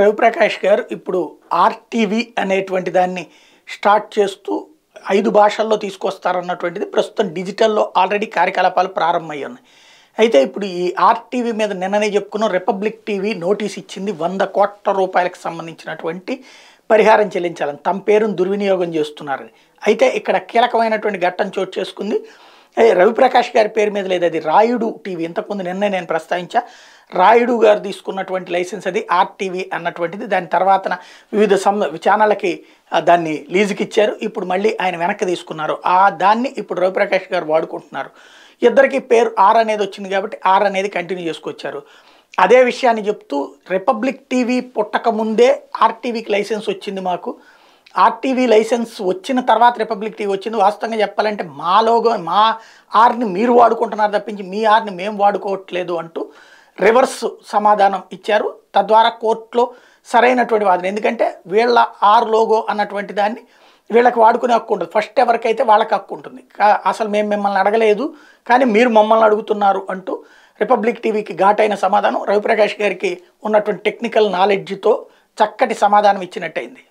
రవిప్రకాష్ గారు ఇప్పుడు ఆర్టీవీ అనేటువంటి దాన్ని స్టార్ట్ చేస్తూ ఐదు భాషల్లో తీసుకొస్తారన్నటువంటిది ప్రస్తుతం డిజిటల్లో ఆల్రెడీ కార్యకలాపాలు ప్రారంభమయ్యి ఉన్నాయి అయితే ఇప్పుడు ఈ ఆర్టీవీ మీద నిన్ననే చెప్పుకున్న రిపబ్లిక్ టీవీ నోటీస్ ఇచ్చింది వంద కోట్ల రూపాయలకు సంబంధించినటువంటి పరిహారం చెల్లించాలని తమ పేరును దుర్వినియోగం చేస్తున్నారని అయితే ఇక్కడ కీలకమైనటువంటి ఘట్టం చోటు చేసుకుంది రవిప్రకాష్ గారి పేరు మీద లేదు అది రాయుడు టీవీ ఇంతకుముందు నిన్న నేను ప్రస్తావించా రాయుడు గారు తీసుకున్నటువంటి లైసెన్స్ అది ఆర్టీవీ అన్నటువంటిది దాని తర్వాత వివిధ సమ్ ఛానళ్ళకి దాన్ని లీజుకి ఇచ్చారు ఇప్పుడు మళ్ళీ ఆయన వెనక్కి తీసుకున్నారు ఆ దాన్ని ఇప్పుడు రవిప్రకాష్ గారు వాడుకుంటున్నారు ఇద్దరికి పేరు ఆర్ అనేది వచ్చింది కాబట్టి ఆర్ అనేది కంటిన్యూ చేసుకొచ్చారు అదే విషయాన్ని చెప్తూ రిపబ్లిక్ టీవీ పుట్టకముందే ఆర్టీవీకి లైసెన్స్ వచ్చింది మాకు ఆర్టీవీ లైసెన్స్ వచ్చిన తర్వాత రిపబ్లిక్ టీవీ వచ్చింది వాస్తవంగా చెప్పాలంటే మా లోగో మా ఆర్ని మీరు వాడుకుంటున్నారు తప్పించి మీ ఆర్ని మేము వాడుకోవట్లేదు అంటూ రివర్స్ సమాధానం ఇచ్చారు తద్వారా కోర్టులో సరైనటువంటి వాదన ఎందుకంటే వీళ్ళ ఆర్ లోగో అన్నటువంటి దాన్ని వీళ్ళకి వాడుకునే హక్కు ఉంటుంది ఫస్ట్ ఎవరికైతే వాళ్ళకి హక్కు ఉంటుంది అసలు మేము మిమ్మల్ని అడగలేదు కానీ మీరు మమ్మల్ని అడుగుతున్నారు అంటూ రిపబ్లిక్ టీవీకి ఘాటైన సమాధానం రవిప్రకాష్ గారికి ఉన్నటువంటి టెక్నికల్ నాలెడ్జ్తో చక్కటి సమాధానం ఇచ్చినట్టయింది